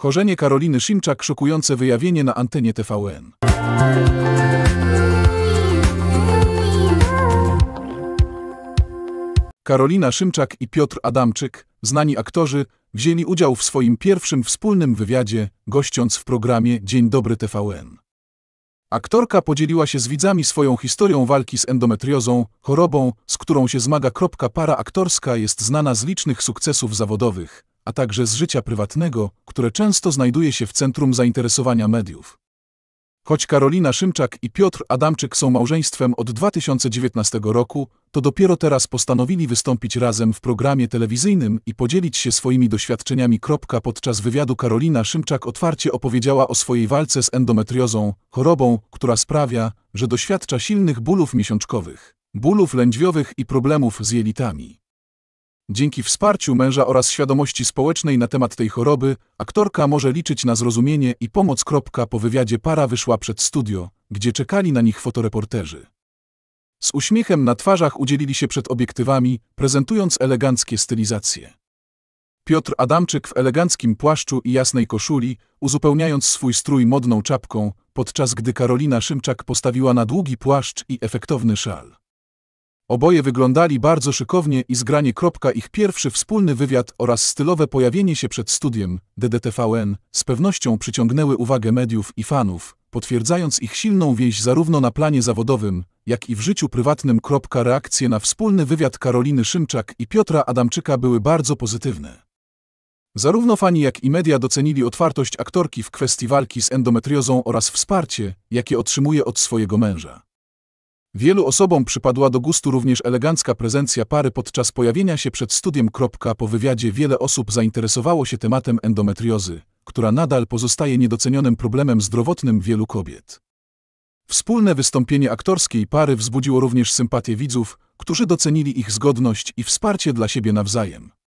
Chorzenie Karoliny Szymczak szokujące wyjawienie na antenie TVN. Karolina Szymczak i Piotr Adamczyk, znani aktorzy, wzięli udział w swoim pierwszym wspólnym wywiadzie, gościąc w programie Dzień Dobry TVN. Aktorka podzieliła się z widzami swoją historią walki z endometriozą, chorobą, z którą się zmaga. Para aktorska jest znana z licznych sukcesów zawodowych, a także z życia prywatnego, które często znajduje się w centrum zainteresowania mediów. Choć Karolina Szymczak i Piotr Adamczyk są małżeństwem od 2019 roku, to dopiero teraz postanowili wystąpić razem w programie telewizyjnym i podzielić się swoimi doświadczeniami. Podczas wywiadu Karolina Szymczak otwarcie opowiedziała o swojej walce z endometriozą, chorobą, która sprawia, że doświadcza silnych bólów miesiączkowych, bólów lędźwiowych i problemów z jelitami. Dzięki wsparciu męża oraz świadomości społecznej na temat tej choroby, aktorka może liczyć na zrozumienie i pomoc. Po wywiadzie para wyszła przed studio, gdzie czekali na nich fotoreporterzy. Z uśmiechem na twarzach udzielili się przed obiektywami, prezentując eleganckie stylizacje. Piotr Adamczyk w eleganckim płaszczu i jasnej koszuli, uzupełniając swój strój modną czapką, podczas gdy Karolina Szymczak postawiła na długi płaszcz i efektowny szal. Oboje wyglądali bardzo szykownie i zgranie. Ich pierwszy wspólny wywiad oraz stylowe pojawienie się przed studiem DDTVN z pewnością przyciągnęły uwagę mediów i fanów, potwierdzając ich silną więź zarówno na planie zawodowym, jak i w życiu prywatnym. Reakcje na wspólny wywiad Karoliny Szymczak i Piotra Adamczyka były bardzo pozytywne. Zarówno fani, jak i media docenili otwartość aktorki w kwestii walki z endometriozą oraz wsparcie, jakie otrzymuje od swojego męża. Wielu osobom przypadła do gustu również elegancka prezencja pary podczas pojawienia się przed studiem. Po wywiadzie wiele osób zainteresowało się tematem endometriozy, która nadal pozostaje niedocenionym problemem zdrowotnym wielu kobiet. Wspólne wystąpienie aktorskiej pary wzbudziło również sympatię widzów, którzy docenili ich zgodność i wsparcie dla siebie nawzajem.